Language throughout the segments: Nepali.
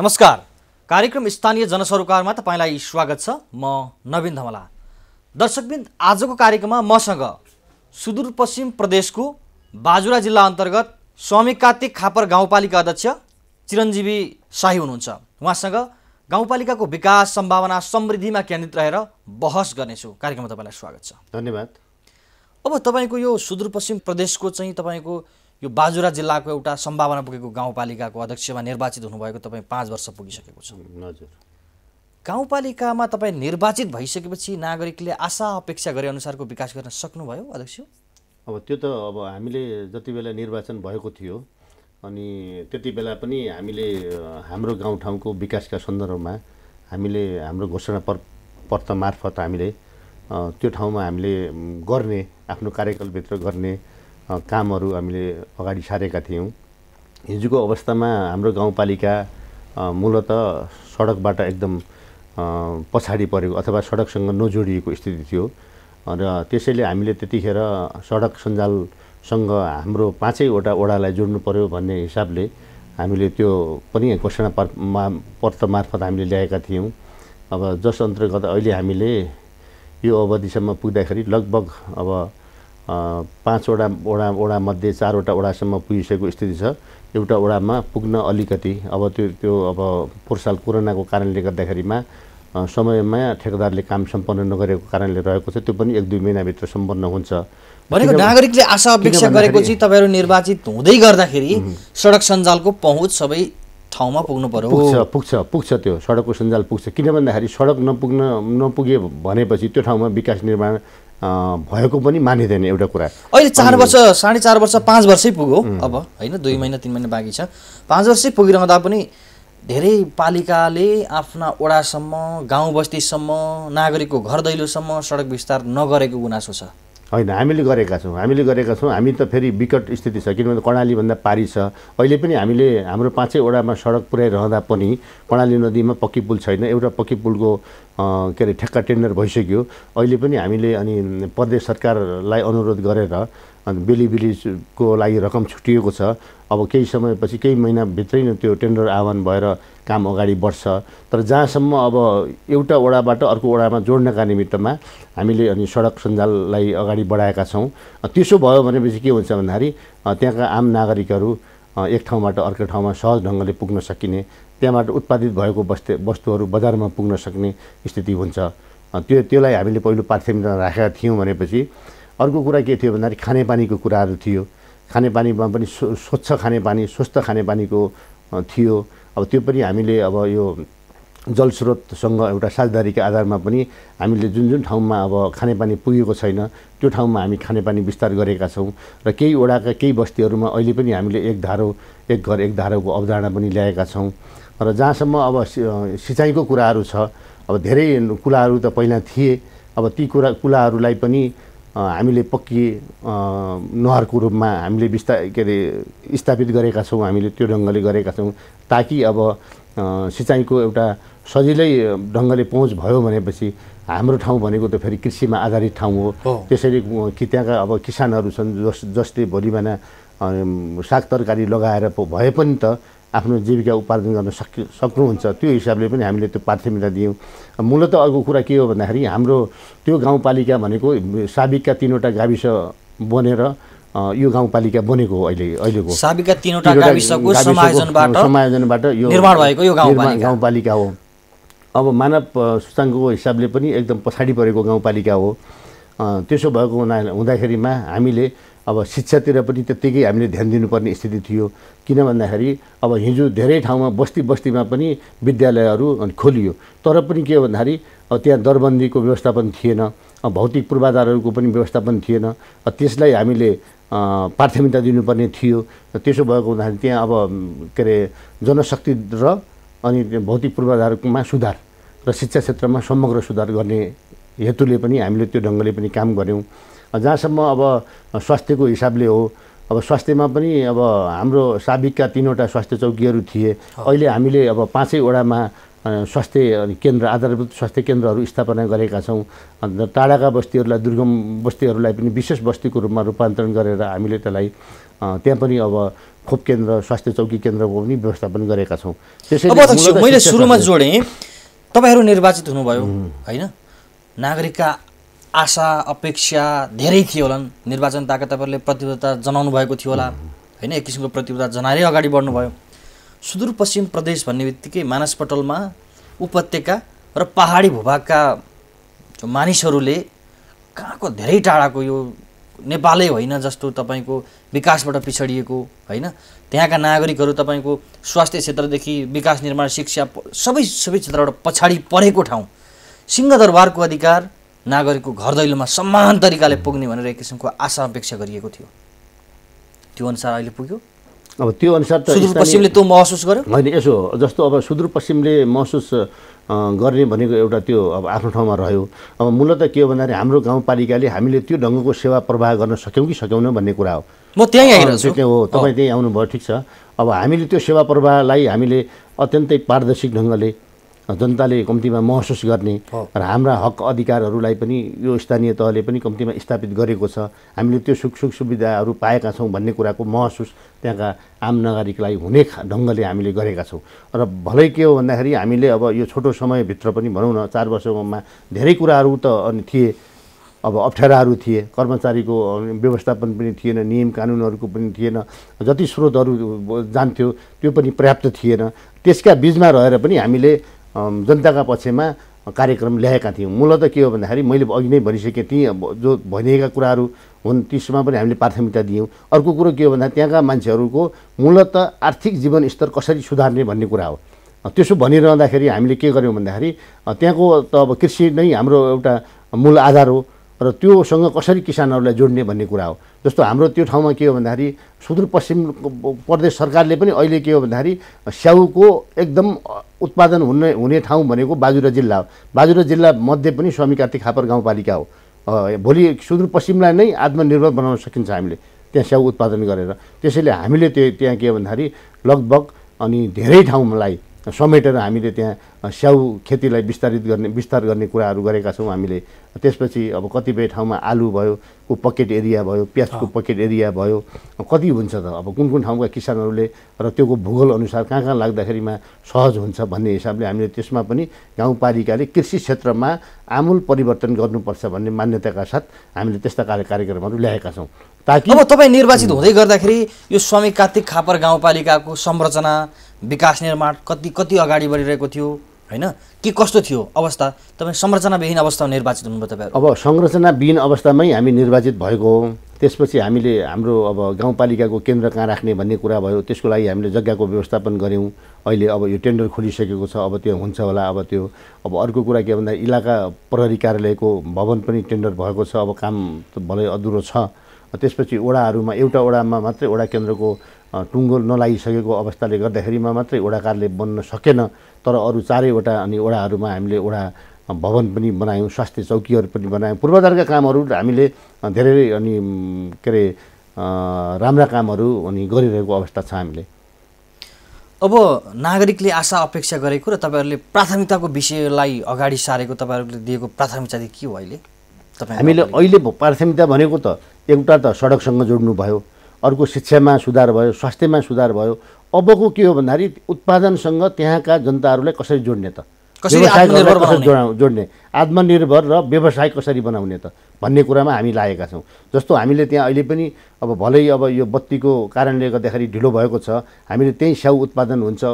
नमस्कार कार्यक्रम स्थानीय जनसरोकारमा तपाईँलाई स्वागत छ म नवीन धमला दर्शकबिन्द आजको कार्यक्रममा मसँग सुदूरपश्चिम प्रदेशको बाजुरा जिल्ला अन्तर्गत स्वामी कार्तिक खापर गाउँपालिका अध्यक्ष चिरञ्जीवी शाही हुनुहुन्छ उहाँसँग गाउँपालिकाको विकास सम्भावना समृद्धिमा केन्द्रित रहेर बहस गर्नेछु कार्यक्रममा तपाईँलाई स्वागत छ धन्यवाद अब तपाईँको यो सुदूरपश्चिम प्रदेशको चाहिँ तपाईँको यो बाजुरा जिल्लाको एउटा सम्भावना पुगेको गाउँपालिकाको अध्यक्षमा निर्वाचित हुनुभएको तपाईँ पाँच वर्ष पुगिसकेको छ हजुर गाउँपालिकामा तपाईँ निर्वाचित भइसकेपछि नागरिकले आशा अपेक्षा गरे अनुसारको विकास गर्न सक्नुभयो अध्यक्ष अब त्यो त अब हामीले जति बेला निर्वाचन भएको थियो अनि त्यति बेला पनि हामीले हाम्रो गाउँठाउँको विकासका सन्दर्भमा हामीले हाम्रो घोषणा पर पत्र मार्फत हामीले त्यो ठाउँमा हामीले गर्ने आफ्नो कार्यकालभित्र गर्ने कामहरू हामीले अगाडि सारेका थियौँ हिजोको अवस्थामा हाम्रो गाउँपालिका मूलत सडकबाट एकदम पछाडि परेको अथवा सडकसँग नजोडिएको स्थिति थियो र त्यसैले हामीले त्यतिखेर सडक सञ्जालसँग हाम्रो पाँचैवटा ओडालाई जोड्नु पर्यो भन्ने हिसाबले हामीले त्यो पनि घोषणा पत्रमा पत्र मार्फत हामीले ल्याएका थियौँ अब जस अन्तर्गत अहिले हामीले यो अवधिसम्म पुग्दाखेरि लगभग अब पाँचवटा वडा वडा वडामध्ये चारवटा वडासम्म पुगिसकेको स्थिति छ एउटा वडामा पुग्न अलिकति अब त्यो त्यो अब पोहोर साल कोरोनाको कारणले गर्दाखेरिमा समयमा ठेकेदारले काम सम्पन्न नगरेको कारणले रहेको छ त्यो पनि एक दुई महिनाभित्र सम्पन्न हुन्छ भनेको नागरिकले आशा अपेक्षा गरेको चाहिँ तपाईँहरू निर्वाचित हुँदै गर्दाखेरि सडक सञ्जालको पहुँच सबै ठाउँमा पुग्नु पर्यो पुग्छ पुग्छ पुग्छ त्यो सडकको सञ्जाल पुग्छ किन भन्दाखेरि सडक नपुग्न नपुगे भनेपछि त्यो ठाउँमा विकास निर्माण भएको पनि मानिँदैन एउटा कुरा अहिले चार वर्ष साढे चार वर्ष पाँच वर्षै पुग्यो अब होइन दुई महिना तिन महिना बाँकी छ पाँच वर्षै पुगिरहँदा पनि धेरै पालिकाले आफ्ना ओडासम्म गाउँ बस्तीसम्म नागरिकको घर दैलोसम्म सडक विस्तार नगरेको गुनासो छ होइन हामीले गरेका छौँ हामीले गरेका छौँ हामी त फेरि विकट स्थिति छ किनभने कर्णालीभन्दा पारी छ अहिले पनि हामीले हाम्रो पाँचैवटामा सडक पुऱ्याइरहँदा पनि कर्णाली नदीमा पक्की पुल छैन एउटा पक्की पुलको के अरे ठेक्का टेन्डर भइसक्यो अहिले पनि हामीले अनि प्रदेश सरकारलाई अनुरोध गरेर अनि बेली बेलीको लागि रकम छुटिएको छ अब केही समयपछि केही महिनाभित्रै नै त्यो टेन्डर आह्वान भएर काम अगाडि बढ्छ तर जहाँसम्म अब एउटा वडाबाट अर्को वडामा जोड्नका निमित्तमा हामीले अनि सडक सञ्जाललाई अगाडि बढाएका छौँ त्यसो भयो भनेपछि के हुन्छ भन्दाखेरि त्यहाँका आम नागरिकहरू एक ठाउँबाट अर्को ठाउँमा सहज ढङ्गले पुग्न सकिने त्यहाँबाट उत्पादित भएको वस्तु वस्तुहरू बजारमा पुग्न सक्ने स्थिति हुन्छ त्यो त्यसलाई हामीले पहिलो प्राथमिकता राखेका थियौँ भनेपछि अर्को कुरा के थियो भन्दाखेरि खानेपानीको कुराहरू थियो खानेपानीमा पनि स्वच्छ खानेपानी स्वस्थ खानेपानीको थियो अब त्यो पनि हामीले अब यो जलस्रोतसँग एउटा साझेदारीको आधारमा पनि हामीले जुन जुन ठाउँमा अब खानेपानी पुगेको छैन त्यो ठाउँमा हामी खानेपानी विस्तार गरेका छौँ र केही वडाका केही बस्तीहरूमा अहिले पनि हामीले एक धारो एक घर एक धारोको अवधारणा पनि ल्याएका छौँ र जहाँसम्म अब सिँचाइको कुराहरू छ अब धेरै कुलाहरू त पहिला थिए अब ती कुरा कुलाहरूलाई पनि हामीले पक्की नहरको रूपमा हामीले बिस्ता के अरे स्थापित गरेका छौँ हामीले त्यो ढङ्गले गरेका छौँ ताकि अब सिँचाइको एउटा सजिलै ढङ्गले पहुँच भयो भनेपछि हाम्रो ठाउँ भनेको त फेरि कृषिमा आधारित ठाउँ हो त्यसरी कि त्यहाँका अब किसानहरू छन् जस जसले भोलि बिहान साग तरकारी लगाएर भए पनि त आफ्नो जीविका उपार्जन गर्न सकि सक्नुहुन्छ त्यो हिसाबले पनि हामीले त्यो प्राथमिकता दियौँ मूलत अर्को कुरा के हो भन्दाखेरि हाम्रो त्यो गाउँपालिका भनेको साबिकका तिनवटा गाविस बनेर यो गाउँपालिका बनेको हो अहिले अहिलेको साबिकका तिनवटा समायोजनबाट यो निर्माण भएको यो गाउँपालिका हो अब मानव सूचाङ्कको हिसाबले पनि एकदम पछाडि परेको गाउँपालिका हो त्यसो भएको हुना हुँदाखेरिमा हामीले अब शिक्षातिर पनि त्यत्तिकै हामीले ध्यान दिनुपर्ने स्थिति थियो किन भन्दाखेरि अब हिजो धेरै ठाउँमा बस्ती बस्तीमा पनि विद्यालयहरू खोलियो तर पनि के हो भन्दाखेरि त्यहाँ दरबन्दीको व्यवस्थापन थिएन भौतिक पूर्वाधारहरूको पनि व्यवस्थापन थिएन त्यसलाई हामीले प्राथमिकता दिनुपर्ने थियो त्यसो भएको हुँदाखेरि त्यहाँ अब के अरे जनशक्ति र अनि भौतिक पूर्वाधारमा सुधार र शिक्षा क्षेत्रमा समग्र सुधार गर्ने हेतुले पनि हामीले त्यो ढङ्गले पनि काम गऱ्यौँ जहाँसम्म अब स्वास्थ्यको हिसाबले हो अब स्वास्थ्यमा पनि अब हाम्रो साबिकका तिनवटा स्वास्थ्य चौकीहरू थिए अहिले हामीले अब पाँचैवटामा स्वास्थ्य केन्द्र आधारभूत स्वास्थ्य केन्द्रहरू स्थापना गरेका छौँ अन्त टाढाका बस्तीहरूलाई दुर्गम बस्तीहरूलाई पनि विशेष बस्तीको रूपमा रूपान्तरण गरेर हामीले त्यसलाई त्यहाँ पनि अब खोप केन्द्र स्वास्थ्य चौकी केन्द्रको पनि व्यवस्थापन गरेका छौँ त्यसै मैले सुरुमा जोडेँ तपाईँहरू निर्वाचित हुनुभयो होइन नागरिकका आशा अपेक्षा धेरै थियो होला निर्वाचन ताकत तपाईँहरूले प्रतिबद्धता जनाउनु भएको थियो होला होइन एक किसिमको प्रतिबद्धता जनाएरै अगाडि बढ्नुभयो सुदूरपश्चिम प्रदेश भन्ने बित्तिकै मानसपटलमा उपत्यका र पहाडी भूभागका मानिसहरूले कहाँको धेरै टाढाको यो नेपालै होइन जस्तो तपाईँको विकासबाट पिछडिएको होइन त्यहाँका नागरिकहरू तपाईँको स्वास्थ्य क्षेत्रदेखि विकास निर्माण शिक्षा सबै सबै क्षेत्रबाट पछाडि परेको ठाउँ सिंहदरबारको अधिकार नागरिकको घर दैलोमा समान तरिकाले पुग्ने भनेर एक किसिमको आशा अपेक्षा गरिएको थियो त्यो अनुसार अहिले पुग्यो अब त्यो अनुसार त सुदूरपश्चिमले त्यो महसुस गर्यो होइन यसो जस्तो अब सुदूरपश्चिमले महसुस गर्ने भनेको एउटा त्यो अब आफ्नो ठाउँमा रह्यो अब मूलत के हो भन्दाखेरि हाम्रो गाउँपालिकाले हामीले त्यो ढङ्गको सेवा प्रवाह गर्न सक्यौँ कि सकेनौँ भन्ने कुरा हो म त्यहीँ आइरहेको छु हो तपाईँ त्यहीँ आउनुभयो ठिक छ अब हामीले त्यो सेवा प्रवाहलाई हामीले अत्यन्तै पारदर्शिक ढङ्गले जनताले कम्तीमा महसुस गर्ने र हाम्रा हक अधिकारहरूलाई पनि यो स्थानीय तहले पनि कम्तीमा स्थापित गरेको छ हामीले त्यो सुख सुख सुविधाहरू पाएका छौँ भन्ने कुराको महसुस त्यहाँका आम नागरिकलाई हुने ढङ्गले हामीले गरेका छौँ र भलै के हो भन्दाखेरि हामीले अब यो छोटो समयभित्र पनि भनौँ न चार वर्षमा धेरै कुराहरू त थिए अब अप्ठ्याराहरू थिए कर्मचारीको व्यवस्थापन पनि थिएन नियम कानुनहरूको पनि थिएन जति स्रोतहरू जान्थ्यो त्यो पनि पर्याप्त थिएन त्यसका बिचमा रहेर पनि हामीले जनताका पक्षमा कार्यक्रम ल्याएका थियौँ मूलत के हो भन्दाखेरि मैले अघि नै भनिसकेँ ती जो भनिएका कुराहरू हुन् त्यसमा पनि हामीले प्राथमिकता दियौँ अर्को कुरो के हो भन्दा त्यहाँका मान्छेहरूको मूलत आर्थिक जीवन स्तर कसरी सुधार्ने भन्ने कुरा हो त्यसो भनिरहँदाखेरि हामीले के गर्यौँ भन्दाखेरि त्यहाँको त अब कृषि नै हाम्रो एउटा मूल आधार हो र त्योसँग कसरी किसानहरूलाई जोड्ने भन्ने कुरा हो जस्तो हाम्रो त्यो ठाउँमा के हो भन्दाखेरि सुदूरपश्चिम प्रदेश सरकारले पनि अहिले के हो भन्दाखेरि स्याउको एकदम उत्पादन हुने हुने ठाउँ भनेको बाजुरा जिल्ला हो बाजुरा जिल्ला मध्ये पनि स्वामी खापर गाउँपालिका हो भोलि सुदूरपश्चिमलाई नै आत्मनिर्भर बनाउन सकिन्छ हामीले त्यहाँ स्याउ उत्पादन गरेर त्यसैले हामीले त्यो त्यहाँ के भन्दाखेरि लगभग अनि धेरै ठाउँलाई समेटेर हामीले त्यहाँ स्याउ खेतीलाई विस्तारित गर्ने विस्तार गर्ने कुराहरू गरेका छौँ हामीले त्यसपछि अब कतिपय ठाउँमा आलु भयो को पकेट एरिया भयो प्याजको पकेट एरिया भयो कति हुन्छ त अब कुन कुन ठाउँका किसानहरूले र त्योको भूगोल अनुसार कहाँ कहाँ लाग्दाखेरिमा सहज हुन्छ भन्ने हिसाबले हामीले त्यसमा पनि गाउँपालिकाले कृषि क्षेत्रमा आमूल परिवर्तन गर्नुपर्छ भन्ने मान्यताका साथ हामीले त्यस्ता कार्य कार्यक्रमहरू ल्याएका छौँ ताकि अब तपाईँ निर्वाचित हुँदै गर्दाखेरि यो स्वामी कार्तिक खापर गाउँपालिकाको संरचना विकास निर्माण कति कति अगाडि बढिरहेको थियो होइन के कस्तो थियो अवस्था तपाईँ संरचनाविहीन अवस्थामा निर्वाचित हुनुभयो तपाईँ अब संरचनाविहीन अवस्थामै हामी निर्वाचित भएको हो त्यसपछि हामीले हाम्रो अब गाउँपालिकाको केन्द्र कहाँ राख्ने भन्ने कुरा भयो त्यसको लागि हामीले जग्गाको व्यवस्थापन गऱ्यौँ अहिले अब यो टेन्डर खोलिसकेको छ अब त्यो हुन्छ होला अब त्यो अब अर्को कुरा के भन्दा इलाका प्रहरी कार्यालयको भवन पनि टेन्डर भएको छ अब काम त भलै अधुरो छ त्यसपछि ओडाहरूमा एउटा ओडामा मात्रै ओडा केन्द्रको टुङ्गो नलागिसकेको अवस्थाले गर्दाखेरिमा मात्रै ओडाकारले बन्न सकेन तर अरू चारैवटा अनि ओडाहरूमा हामीले ओडा भवन पनि बनायौँ स्वास्थ्य चौकीहरू पनि बनायौँ पूर्वाधारका कामहरू हामीले धेरै अनि के अरे राम्रा कामहरू अनि गरिरहेको अवस्था छ हामीले अब नागरिकले आशा अपेक्षा गरेको र तपाईँहरूले प्राथमिकताको विषयलाई अगाडि सारेको तपाईँहरूले दिएको प्राथमिकता के हो अहिले तपाईँ हामीले अहिले प्राथमिकता भनेको त एउटा त सडकसँग जोड्नु भयो अर्को शिक्षामा सुधार भयो स्वास्थ्यमा सुधार भयो अबको के हो भन्दाखेरि उत्पादनसँग त्यहाँका जनताहरूलाई कसरी जोड्ने त व्यवसाय कसरी जोड्ने आत्मनिर्भर र व्यवसाय कसरी बनाउने त भन्ने कुरामा हामी लागेका छौँ जस्तो हामीले त्यहाँ अहिले पनि अब भलै अब यो बत्तीको कारणले गर्दाखेरि ढिलो भएको छ हामीले त्यही स्याउ उत्पादन हुन्छ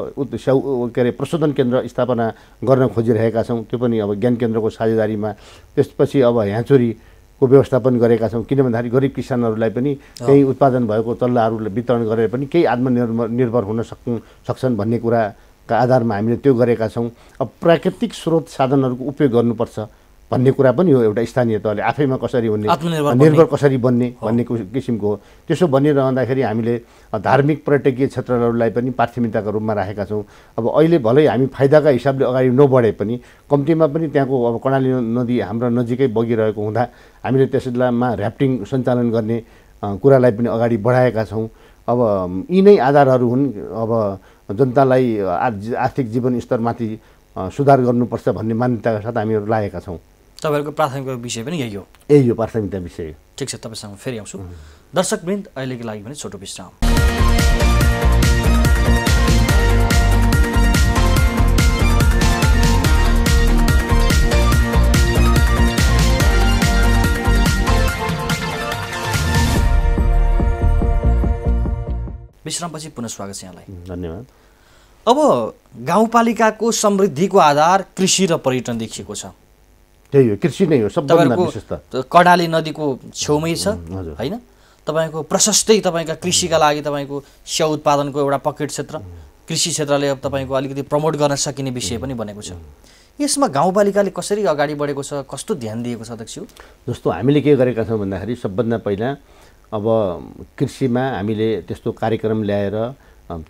स्याउ के अरे प्रशोधन केन्द्र स्थापना गर्न खोजिरहेका छौँ त्यो पनि अब ज्ञान केन्द्रको साझेदारीमा त्यसपछि अब ह्याचोरी को व्यवस्थापन गरेका छौँ किन भन्दाखेरि गरिब किसानहरूलाई पनि त्यही उत्पादन भएको चल्लाहरूलाई वितरण गरेर पनि केही आत्मनिर्भर निर्भर हुन सक् सक्छन् भन्ने कुराका आधारमा हामीले त्यो गरेका छौँ अब प्राकृतिक स्रोत साधनहरूको उपयोग गर्नुपर्छ भन्ने कुरा पनि हो एउटा स्थानीय तहले आफैमा कसरी हुने निर्भर कसरी बन्ने भन्ने किसिमको हो त्यसो भनिरहँदाखेरि हामीले धार्मिक पर्यटकीय क्षेत्रहरूलाई पनि प्राथमिकताको रूपमा राखेका छौँ अब अहिले भलै हामी फाइदाका हिसाबले अगाडि नबढे पनि कम्तीमा पनि त्यहाँको अब कर्णाली नदी हाम्रो नजिकै बगिरहेको हुँदा हामीले त्यसमा ऱ्याफ्टिङ सञ्चालन गर्ने कुरालाई पनि अगाडि बढाएका छौँ अब यी नै आधारहरू हुन् अब जनतालाई आर्थिक जीवनस्तरमाथि सुधार गर्नुपर्छ भन्ने मान्यताका साथ हामीहरू लागेका छौँ तपाईँहरूको प्राथमिकता विषय पनि यही हो यही हो प्राथमिकता विषय ठिक छ तपाईँसँग फेरि आउँछु दर्शक दर्शकवृन्द अहिलेको लागि पनि छोटो विश्राम विश्रामपछि पुनः स्वागत छ यहाँलाई धन्यवाद अब गाउँपालिकाको समृद्धिको आधार कृषि र पर्यटन देखिएको छ त्यही हो कृषि नै हो सबभन्दा विशेषता कडाली नदीको छेउमै छ होइन तपाईँको प्रशस्तै तपाईँका कृषिका लागि तपाईँको स्याउ उत्पादनको एउटा पकेट क्षेत्र कृषि क्षेत्रले अब तपाईँको अलिकति प्रमोट गर्न सकिने विषय पनि बनेको छ यसमा गाउँपालिकाले कसरी अगाडि बढेको छ कस्तो ध्यान दिएको छ अध्यक्ष जस्तो हामीले के गरेका छौँ भन्दाखेरि सबभन्दा पहिला अब कृषिमा हामीले त्यस्तो कार्यक्रम ल्याएर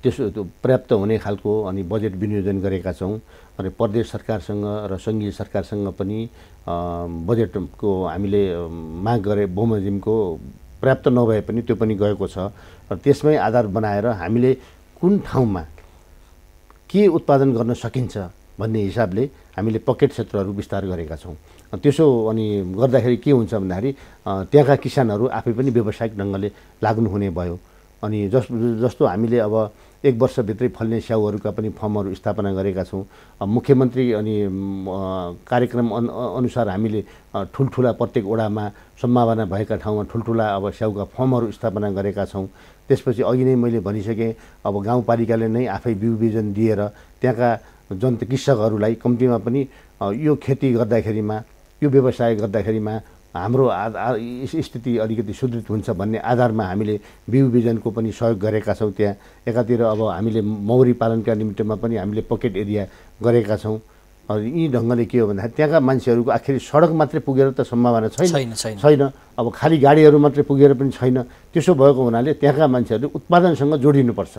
त्यसो पर्याप्त हुने खालको अनि बजेट विनियोजन गरेका छौँ अनि प्रदेश सरकारसँग र सङ्घीय सरकारसँग पनि बजेटको हामीले माग गरे बमोजिमको पर्याप्त नभए पनि त्यो पनि गएको छ र त्यसमै आधार बनाएर हामीले कुन ठाउँमा के उत्पादन गर्न सकिन्छ भन्ने हिसाबले हामीले पकेट क्षेत्रहरू विस्तार गरेका छौँ त्यसो अनि गर्दाखेरि के हुन्छ भन्दाखेरि त्यहाँका किसानहरू आफै पनि व्यावसायिक ढङ्गले लाग्नुहुने भयो अनि जस जस्तो हामीले अब एक वर्षभित्रै फल्ने स्याउहरूका पनि फर्महरू स्थापना गरेका छौँ मुख्यमन्त्री अनि कार्यक्रम अन अनुसार हामीले ठुल्ठुला प्रत्येक वडामा सम्भावना भएका ठाउँमा ठुल्ठुला अब स्याउका फर्महरू स्थापना गरेका छौँ त्यसपछि अघि नै मैले भनिसकेँ अब गाउँपालिकाले नै आफै बिउ बिजन दिएर त्यहाँका जन कृषकहरूलाई कम्तीमा पनि यो खेती गर्दाखेरिमा यो व्यवसाय गर्दाखेरिमा हाम्रो स्थिति अलिकति सुदृढ हुन्छ भन्ने आधारमा हामीले बिउ बिजनको पनि सहयोग गरेका छौँ त्यहाँ एकातिर अब हामीले मौरी पालनका निमित्तमा पनि हामीले पकेट एरिया गरेका छौँ यी ढङ्गले के हो भन्दाखेरि त्यहाँका मान्छेहरूको आखिर सडक मात्रै पुगेर त सम्भावना छैन छैन अब खालि गाडीहरू मात्रै पुगेर पनि छैन त्यसो भएको हुनाले त्यहाँका मान्छेहरूले उत्पादनसँग जोडिनुपर्छ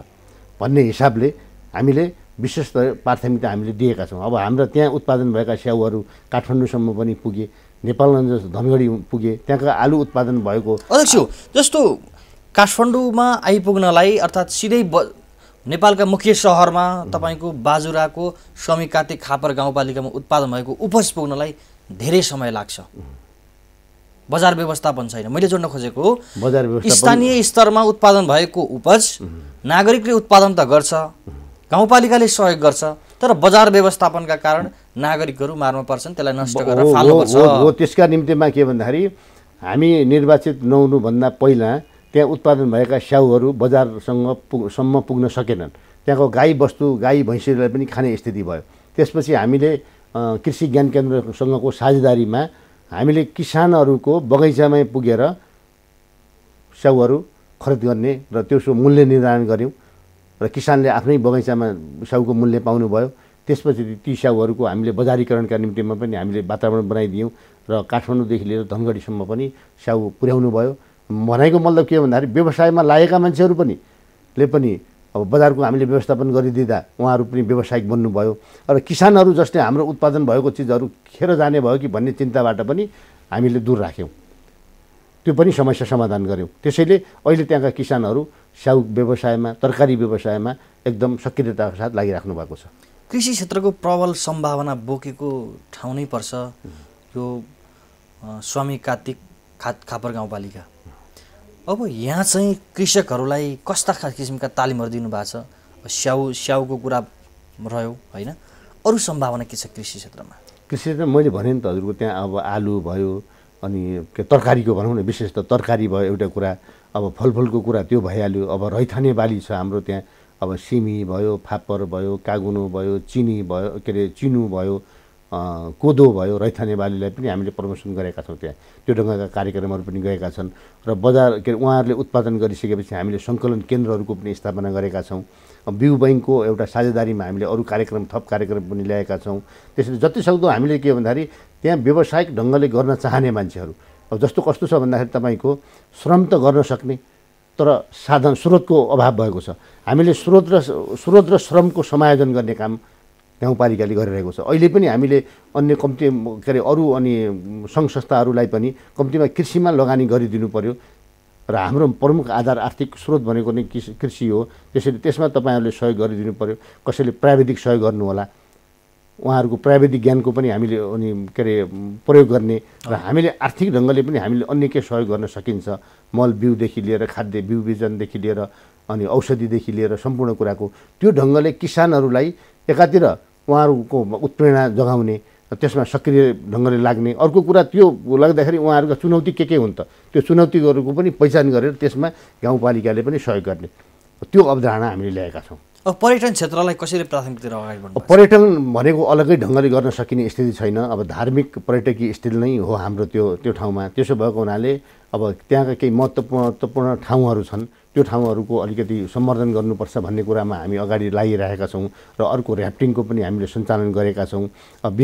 भन्ने हिसाबले हामीले विशेष प्राथमिकता हामीले दिएका छौँ अब हाम्रो त्यहाँ उत्पादन भएका स्याउहरू काठमाडौँसम्म पनि पुगे नेपालमा धनगढी पुगे त्यहाँको आलु उत्पादन भएको अध्यक्ष जस्तो काठमाडौँमा आइपुग्नलाई अर्थात् सिधै ब नेपालका मुख्य सहरमा तपाईँको बाजुराको श्रमिक काते खापर गाउँपालिकामा उत्पादन भएको उपज पुग्नलाई धेरै समय लाग्छ बजार व्यवस्थापन छैन मैले जोड्न खोजेको बजार स्थानीय स्तरमा उत्पादन भएको उपज नागरिकले उत्पादन त गर्छ गाउँपालिकाले सहयोग गर्छ तर बजार व्यवस्थापनका कारण नागरिकहरू मार्न पर्छन् त्यसलाई नष्ट गरेर हो त्यसका निम्तिमा के भन्दाखेरि हामी निर्वाचित नहुनुभन्दा पहिला त्यहाँ उत्पादन भएका स्याउहरू बजारसँग पुग सम्म पुग्न सकेनन् त्यहाँको गाई वस्तु गाई भैँसीहरूलाई पनि खाने स्थिति भयो त्यसपछि हामीले कृषि ज्ञान केन्द्रसँगको साझेदारीमा हामीले किसानहरूको बगैँचामै पुगेर स्याउहरू खरिद गर्ने र त्यसको मूल्य निर्धारण गऱ्यौँ र किसानले आफ्नै बगैँचामा स्याउको मूल्य पाउनुभयो त्यसपछि ती स्याउहरूको हामीले बजारीकरणका निम्तिमा पनि हामीले वातावरण बनाइदियौँ र काठमाडौँदेखि लिएर धनगढीसम्म पनि स्याउ पुर्याउनु भयो भनेको मतलब के भन्दाखेरि व्यवसायमा लागेका मान्छेहरू पनि ले पनि अब बजारको हामीले व्यवस्थापन गरिदिँदा उहाँहरू पनि व्यावसायिक बन्नुभयो र किसानहरू जसले हाम्रो उत्पादन भएको चिजहरू खेर जाने भयो कि भन्ने चिन्ताबाट पनि हामीले दूर राख्यौँ त्यो पनि समस्या समाधान गऱ्यौँ त्यसैले अहिले त्यहाँका किसानहरू स्याउ व्यवसायमा तरकारी व्यवसायमा एकदम सक्रियताको साथ लागिराख्नु भएको छ कृषि क्षेत्रको प्रबल सम्भावना बोकेको ठाउँ नै पर्छ यो स्वामी कार्तिक खा खापर गाउँपालिका अब यहाँ चाहिँ कृषकहरूलाई कस्ता किसिमका तालिमहरू दिनुभएको छ स्याउ स्याउको कुरा रह्यो होइन अरू सम्भावना के छ कृषि क्षेत्रमा कृषि क्षेत्रमा मैले भने नि त हजुरको त्यहाँ अब आलु भयो अनि के तरकारीको भनौँ न विशेष त तरकारी भयो एउटा कुरा अब फलफुलको कुरा त्यो भइहाल्यो अब रैथाने बाली छ हाम्रो त्यहाँ अब सिमी भयो फापर भयो कागुनो भयो चिनी भयो के अरे चिनु भयो कोदो भयो रैथाने बालीलाई पनि हामीले प्रमोसन गरेका छौँ त्यहाँ त्यो ढङ्गका कार्यक्रमहरू पनि गएका छन् र बजार के अरे उहाँहरूले उत्पादन गरिसकेपछि हामीले सङ्कलन केन्द्रहरूको पनि स्थापना गरेका छौँ बिउ बैङ्कको एउटा साझेदारीमा हामीले अरू कार्यक्रम थप कार्यक्रम पनि ल्याएका छौँ त्यसरी जतिसक्दो हामीले के भन्दाखेरि त्यहाँ व्यावसायिक ढङ्गले गर्न चाहने मान्छेहरू अब जस्तो कस्तो छ भन्दाखेरि तपाईँको श्रम त गर्न सक्ने तर साधन स्रोतको अभाव भएको छ हामीले स्रोत र स्रोत र श्रमको समायोजन गर्ने काम गाउँपालिकाले गरिरहेको छ अहिले पनि हामीले अन्य कम्ती के अरे अरू अनि सङ्घ संस्थाहरूलाई पनि कम्तीमा कृषिमा लगानी गरिदिनु पऱ्यो र हाम्रो प्रमुख आधार आर्थिक स्रोत भनेको नै कृषि हो त्यसरी त्यसमा तपाईँहरूले सहयोग गरिदिनु पऱ्यो कसैले प्राविधिक सहयोग गर्नुहोला उहाँहरूको प्राविधिक ज्ञानको पनि हामीले अनि के अरे प्रयोग गर्ने र हामीले आर्थिक ढङ्गले पनि हामीले अन्य के सहयोग गर्न सकिन्छ मल बिउदेखि लिएर खाद्य बिउ बिजनदेखि लिएर अनि औषधिदेखि लिएर सम्पूर्ण कुराको त्यो ढङ्गले किसानहरूलाई एकातिर उहाँहरूको उत्प्रेरणा जगाउने त्यसमा सक्रिय ढङ्गले लाग्ने अर्को कुरा त्यो लाग्दाखेरि उहाँहरूको चुनौती के के हुन्छ त्यो चुनौतीहरूको पनि पहिचान गरेर त्यसमा गाउँपालिकाले पनि सहयोग गर्ने त्यो अवधारणा हामीले ल्याएका छौँ अब पर्यटन क्षेत्रलाई कसरी प्राथमिकतिर अगाडि बढ्नु पर्यटन भनेको अलग्गै ढङ्गले गर्न सकिने स्थिति छैन अब धार्मिक पर्यटकीय स्थिति नै हो हाम्रो त्यो त्यो ठाउँमा त्यसो भएको हुनाले अब त्यहाँका केही महत्त्वपूर्ण ठाउँहरू छन् त्यो ठाउँहरूको अलिकति सम्वर्धन गर्नुपर्छ भन्ने कुरामा हामी अगाडि लागिरहेका छौँ र अर्को ऱ्याफ्टिङको पनि हामीले सञ्चालन गरेका छौँ अब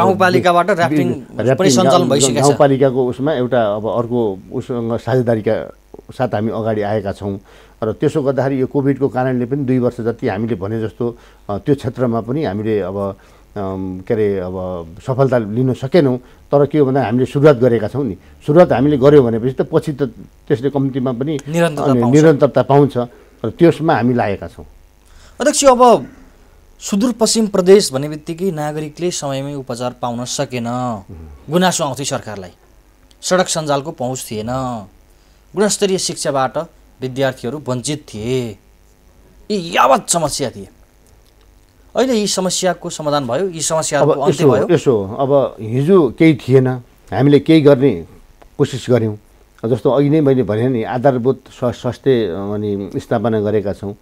गाउँपालिकाबाट ऱ्याफ्टिङ ऱ्याफ्टिङ गाउँपालिकाको उसमा एउटा अब अर्को उसँग साझेदारीका साथ हामी अगाडि आएका छौँ र त्यसो गर्दाखेरि यो कोभिडको कारणले पनि दुई वर्ष जति हामीले भने जस्तो त्यो क्षेत्रमा पनि हामीले अब के अरे अब सफलता लिन सकेनौँ तर के हो भन्दा हामीले सुरुवात गरेका छौँ नि सुरुवात हामीले गऱ्यौँ भनेपछि त पछि त त्यसले कम्तीमा पनि निरन्तरता पाउँछ र त्यसमा हामी लागेका छौँ अध्यक्ष अब सुदूरपश्चिम प्रदेश भन्ने बित्तिकै नागरिकले समयमै उपचार पाउन सकेन गुनासो आउँथ्यो सरकारलाई सडक सञ्जालको पहुँच थिएन गुणस्तरीय शिक्षाबाट विद्यार्थीहरू वञ्चित थिए यी यावत समस्या थिए अहिले यी समस्याको समाधान भयो यी समस्याको भयो यसो अब हिजो केही थिएन हामीले केही गर्ने कोसिस गऱ्यौँ जस्तो अघि नै मैले भने नि आधारभूत स्वास्थ्य अनि स्थापना गरेका छौँ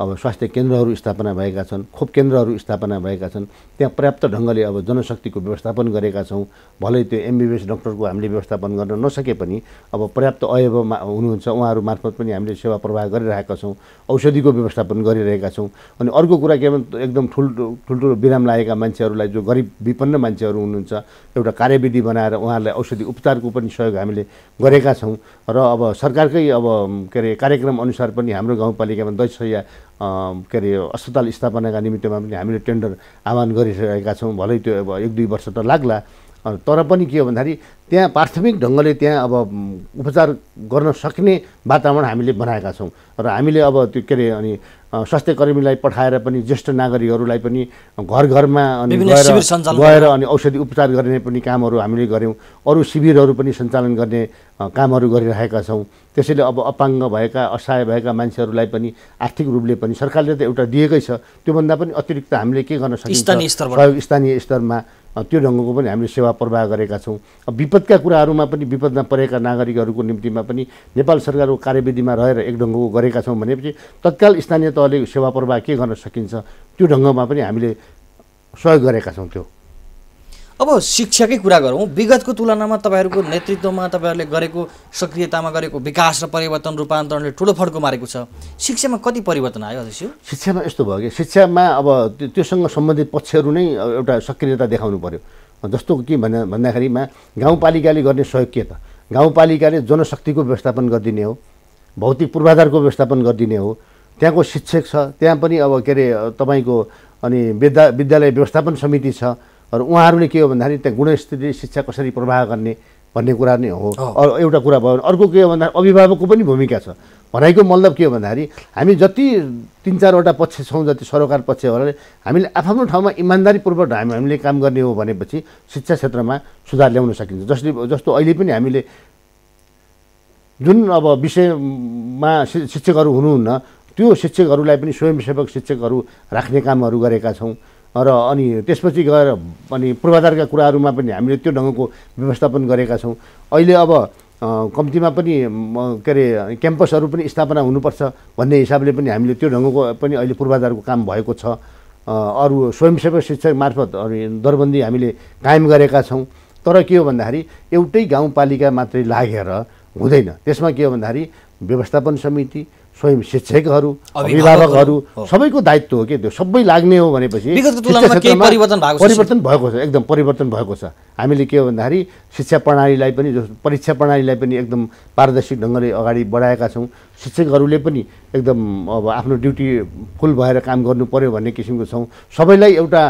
अब स्वास्थ्य केन्द्रहरू स्थापना भएका छन् खोप केन्द्रहरू स्थापना भएका छन् त्यहाँ पर्याप्त ढङ्गले अब जनशक्तिको व्यवस्थापन गरेका छौँ भलै त्यो एमबिबिएस डक्टरको हामीले व्यवस्थापन गर्न नसके पनि अब पर्याप्त अयवमा हुनुहुन्छ उहाँहरू मार्फत पनि हामीले सेवा प्रवाह गरिरहेका छौँ औषधिको व्यवस्थापन गरिरहेका छौँ अनि अर्को कुरा के भने एकदम ठुल ठुल्ठुलो विराम लागेका मान्छेहरूलाई जो गरिब विपन्न मान्छेहरू हुनुहुन्छ एउटा कार्यविधि बनाएर उहाँहरूलाई औषधि उपचारको पनि सहयोग हामीले गरेका छौँ र अब सरकारकै अब के अरे कार्यक्रम अनुसार पनि हाम्रो गाउँपालिकामा दैसया के अरे अस्पताल स्थापनाका निमित्तमा पनि हामीले टेन्डर आह्वान गरिसकेका छौँ भलै त्यो अब एक दुई वर्ष त लाग्ला तर पनि के हो भन्दाखेरि त्यहाँ प्राथमिक ढङ्गले त्यहाँ अब उपचार गर्न सक्ने वातावरण हामीले बनाएका छौँ र हामीले अब त्यो के अरे अनि स्वास्थ्यकर्मीलाई पठाएर पनि ज्येष्ठ नागरिकहरूलाई पनि घर घरमा अनि गएर गएर अनि औषधि उपचार गर्ने पनि कामहरू हामीले गऱ्यौँ अरू शिविरहरू पनि सञ्चालन गर्ने कामहरू गरिरहेका छौँ त्यसैले अब अपाङ्ग भएका असहाय भएका मान्छेहरूलाई पनि आर्थिक रूपले पनि सरकारले त एउटा दिएकै छ त्योभन्दा पनि अतिरिक्त हामीले के गर्न सकिन्छ स्थानीय स्तरमा त्यो ढङ्गको पनि हामीले सेवा प्रवाह गरेका छौँ विपदका कुराहरूमा पनि विपदमा परेका नागरिकहरूको निम्तिमा पनि नेपाल सरकारको कार्यविधिमा रहेर एक ढङ्गको गरेका छौँ भनेपछि तत्काल स्थानीय तहले सेवा प्रवाह के गर्न सकिन्छ त्यो ढङ्गमा पनि हामीले सहयोग गरेका छौँ त्यो अब शिक्षाकै कुरा गरौँ विगतको तुलनामा तपाईँहरूको नेतृत्वमा तपाईँहरूले गरेको सक्रियतामा गरेको विकास र परिवर्तन रूपान्तरणले ठुलो फड्को मारेको छ शिक्षामा कति परिवर्तन आयो अध्यक्ष शिक्षामा यस्तो भयो कि शिक्षामा अब त्योसँग सम्बन्धित पक्षहरू नै एउटा सक्रियता देखाउनु पऱ्यो जस्तो कि भन् भन्दाखेरिमा गाउँपालिकाले गर्ने सहयोग के त गाउँपालिकाले जनशक्तिको व्यवस्थापन गरिदिने हो भौतिक पूर्वाधारको व्यवस्थापन गरिदिने हो त्यहाँको शिक्षक छ त्यहाँ पनि अब के अरे तपाईँको अनि विद्या विद्यालय व्यवस्थापन समिति छ उहाँहरूले के हो भन्दाखेरि त्यहाँ गुणस्तरीय शिक्षा कसरी प्रवाह गर्ने भन्ने कुरा नै हो एउटा कुरा भयो अर्को के हो भन्दा अभिभावकको पनि भूमिका छ भनाइको मतलब के हो भन्दाखेरि हामी जति तिन चारवटा पक्ष छौँ जति सरोकार पक्ष भने हामीले आफ्नो ठाउँमा इमान्दारीपूर्वक हामी हामीले काम गर्ने हो भनेपछि शिक्षा क्षेत्रमा सुधार ल्याउन सकिन्छ जसले जस्तो अहिले पनि हामीले जुन अब विषयमा शिक्षकहरू हुनुहुन्न त्यो शिक्षकहरूलाई पनि स्वयंसेवक शिक्षकहरू राख्ने कामहरू गरेका छौँ र अनि त्यसपछि गएर अनि पूर्वाधारका कुराहरूमा पनि हामीले त्यो ढङ्गको व्यवस्थापन गरेका छौँ अहिले अब कम्तीमा पनि के अरे क्याम्पसहरू पनि स्थापना हुनुपर्छ भन्ने हिसाबले पनि हामीले त्यो ढङ्गको पनि अहिले पूर्वाधारको काम भएको छ अरू स्वयंसेवक शिक्षक मार्फत अनि दरबन्दी हामीले कायम गरेका छौँ तर के हो भन्दाखेरि एउटै गाउँपालिका मात्रै लागेर हुँदैन त्यसमा के हो भन्दाखेरि व्यवस्थापन समिति स्वयं शिक्षकहरू अभिभावकहरू सबैको दायित्व हो कि त्यो सबै लाग्ने हो भनेपछि परिवर्तन भएको छ एकदम परिवर्तन भएको छ हामीले के हो भन्दाखेरि शिक्षा प्रणालीलाई पनि जो परीक्षा प्रणालीलाई पनि एकदम पारदर्शी ढङ्गले अगाडि बढाएका छौँ शिक्षकहरूले पनि एकदम अब आफ्नो ड्युटी फुल भएर काम गर्नु पऱ्यो भन्ने किसिमको छौँ सबैलाई एउटा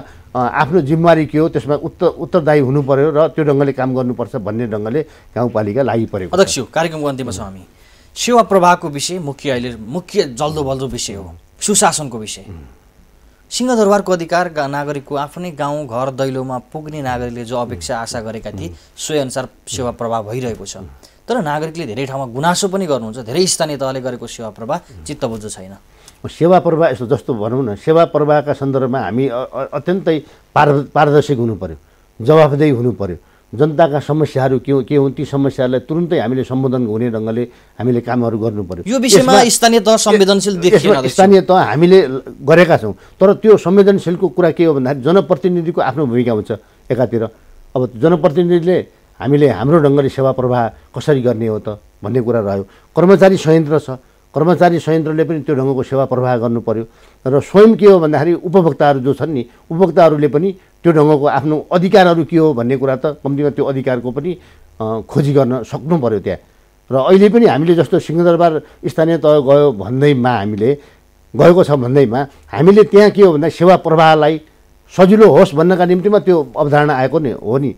आफ्नो जिम्मेवारी के हो त्यसमा उत्तर उत्तरदायी हुनु पऱ्यो र त्यो ढङ्गले काम गर्नुपर्छ भन्ने ढङ्गले गाउँपालिका लागि परेको अध्यक्ष कार्यक्रमको अन्त्यमा छौँ हामी सेवा प्रभावको विषय मुख्य अहिले मुख्य जल्दो बल्दो विषय हो सुशासनको विषय सिंहदरबारको अधिकार नागरिकको आफ्नै गाउँ घर दैलोमा पुग्ने नागरिकले जो अपेक्षा आशा गरेका थिए सोही अनुसार सेवा प्रभाव भइरहेको छ तर नागरिकले धेरै ठाउँमा गुनासो पनि गर्नुहुन्छ धेरै स्थानीय तहले गरेको सेवा प्रभाव चित्तबुझ्दो छैन सेवा प्रवाह यस्तो जस्तो भनौँ न सेवा प्रवाहका सन्दर्भमा हामी अत्यन्तै पार पारदर्शी हुनु पऱ्यो जवाफदेही हुनु पऱ्यो जनताका समस्याहरू के के हुन् ती समस्याहरूलाई तुरुन्तै हामीले सम्बोधन हुने ढङ्गले हामीले कामहरू गर्नु पर्यो यो विषयमा स्थानीय तह संवेदनशील स्थानीय तह हामीले गरेका छौँ तर त्यो संवेदनशीलको कुरा के हो भन्दाखेरि जनप्रतिनिधिको आफ्नो भूमिका हुन्छ एकातिर अब जनप्रतिनिधिले हामीले हाम्रो ढङ्गले सेवा प्रवाह कसरी गर्ने हो त भन्ने कुरा रह्यो कर्मचारी संयन्त्र छ कर्मचारी संयन्त्रले पनि त्यो ढङ्गको सेवा प्रवाह गर्नु पर्यो र स्वयं के हो भन्दाखेरि उपभोक्ताहरू जो छन् नि उपभोक्ताहरूले पनि त्यो ढङ्गको आफ्नो अधिकारहरू के हो भन्ने कुरा त कम्तीमा त्यो अधिकारको पनि खोजी गर्न सक्नु पऱ्यो त्यहाँ र अहिले पनि हामीले जस्तो सिंहदरबार स्थानीय तह गयो भन्दैमा हामीले गएको छ भन्दैमा हामीले त्यहाँ के हो भन्दा सेवा प्रवाहलाई सजिलो होस् भन्नका निम्तिमा त्यो अवधारणा आएको नै हो नि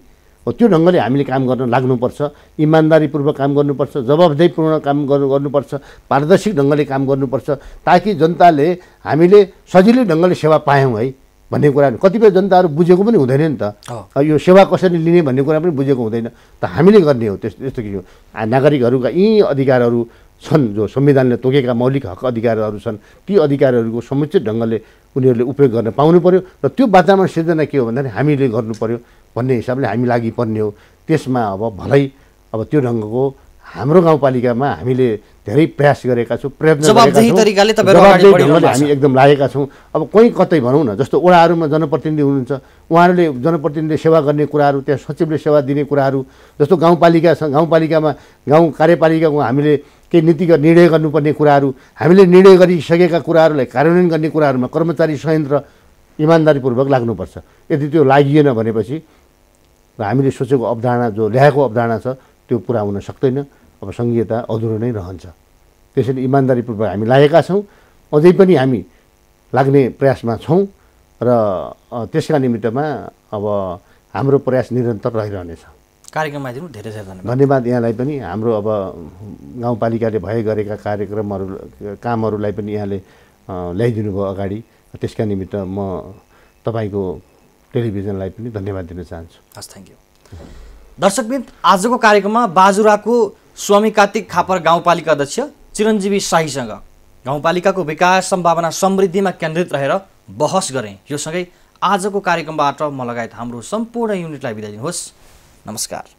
हो त्यो ढङ्गले हामीले काम गर्न लाग्नुपर्छ इमान्दारीपूर्वक काम गर्नुपर्छ जवाबदेहीपूर्ण काम गर्नु गर्नुपर्छ पारदर्शी ढङ्गले काम गर्नुपर्छ ताकि जनताले हामीले सजिलै ढङ्गले सेवा पायौँ है भन्ने कुरा कतिपय जनताहरू बुझेको पनि हुँदैन नि त यो सेवा कसरी लिने भन्ने कुरा पनि बुझेको हुँदैन त हामीले गर्ने हो त्यस्तो त्यस्तो किसिम नागरिकहरूका यी अधिकारहरू छन् जो संविधानले तोकेका मौलिक हक अधिकारहरू छन् ती अधिकारहरूको समुचित ढङ्गले उनीहरूले उपयोग गर्न पाउनु पऱ्यो र त्यो वातावरण सिर्जना के हो भन्दाखेरि हामीले गर्नु पऱ्यो भन्ने हिसाबले हामी लागि पर्ने हो त्यसमा अब भलै अब त्यो ढङ्गको हाम्रो गाउँपालिकामा हामीले धेरै प्रयास गरेका छौँ प्रयत्न हामी एकदम लागेका छौँ अब कहीँ कतै भनौँ न जस्तो ओडाहरूमा जनप्रतिनिधि हुनुहुन्छ उहाँहरूले जनप्रतिनिधिले सेवा गर्ने कुराहरू त्यहाँ सचिवले सेवा दिने कुराहरू जस्तो गाउँपालिका गाउँपालिकामा गाउँ कार्यपालिकामा हामीले केही नीतिगत निर्णय गर्नुपर्ने कुराहरू हामीले निर्णय गरिसकेका कुराहरूलाई कार्यान्वयन गर्ने कुराहरूमा कर्मचारी संयन्त्र इमान्दारीपूर्वक लाग्नुपर्छ यदि त्यो लागिएन भनेपछि र हामीले सोचेको अवधारणा जो ल्याएको अवधारणा छ त्यो पुरा हुन सक्दैन अब सङ्घीयता अधुरो नै रहन्छ त्यसैले इमान्दारीपूर्वक हामी लागेका छौँ अझै पनि हामी लाग्ने प्रयासमा छौँ र त्यसका निमित्तमा अब हाम्रो प्रयास निरन्तर रहिरहनेछ कार्यक्रममा दिनु धेरै धेरै धन्यवाद धन्यवाद यहाँलाई पनि हाम्रो अब गाउँपालिकाले भए गरेका कार्यक्रमहरू कामहरूलाई पनि यहाँले ल्याइदिनु भयो अगाडि त्यसका निमित्त म तपाईँको टेलिभिजनलाई पनि धन्यवाद दिन चाहन्छु हस् थ्याङ्क यू दर्शकबिन आजको कार्यक्रममा बाजुराको स्वामी कार्तिक खापर गाउँपालिका अध्यक्ष चिरञ्जीवी शाहीसँग गाउँपालिकाको विकास सम्भावना समृद्धिमा केन्द्रित रहेर बहस गरेँ यो सँगै आजको कार्यक्रमबाट म लगायत हाम्रो सम्पूर्ण युनिटलाई बिदा दिनुहोस् नमस्कार